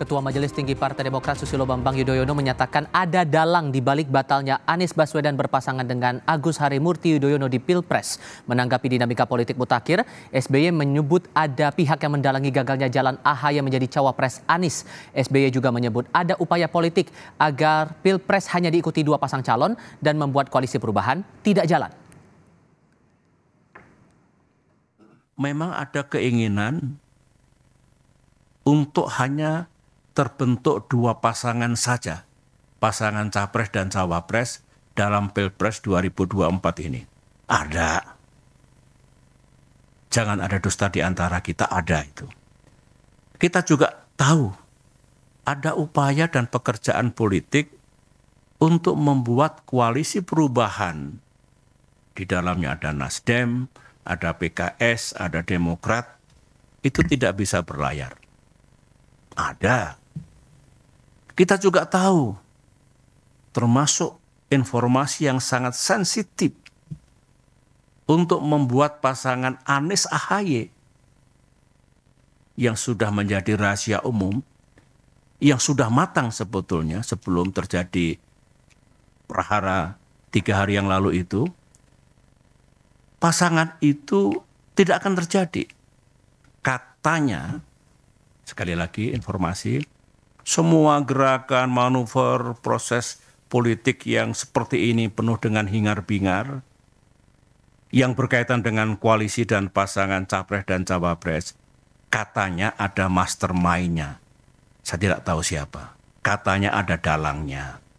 Ketua Majelis Tinggi Partai Demokrat Susilo Bambang Yudhoyono menyatakan ada dalang di balik batalnya Anies Baswedan berpasangan dengan Agus Harimurti Yudhoyono di Pilpres. Menanggapi dinamika politik mutakhir, SBY menyebut ada pihak yang mendalangi gagalnya jalan AHY menjadi cawapres Anies. SBY juga menyebut ada upaya politik agar Pilpres hanya diikuti dua pasang calon dan membuat koalisi perubahan tidak jalan. Memang ada keinginan untuk hanya terbentuk dua pasangan saja, pasangan capres dan cawapres dalam Pilpres 2024 ini. Ada. Jangan ada dusta di antara kita, ada itu. Kita juga tahu ada upaya dan pekerjaan politik untuk membuat koalisi perubahan. Di dalamnya ada Nasdem, ada PKS, ada Demokrat. Itu tidak bisa berlayar. Ada kita juga tahu, termasuk informasi yang sangat sensitif untuk membuat pasangan Anies Ahaye yang sudah menjadi rahasia umum, yang sudah matang sebetulnya sebelum terjadi prahara tiga hari yang lalu itu, pasangan itu tidak akan terjadi. Katanya, sekali lagi informasi, semua gerakan, manuver, proses politik yang seperti ini penuh dengan hingar-bingar yang berkaitan dengan koalisi dan pasangan capres dan cawapres. Katanya ada mastermind-nya. Saya tidak tahu siapa. Katanya ada dalangnya.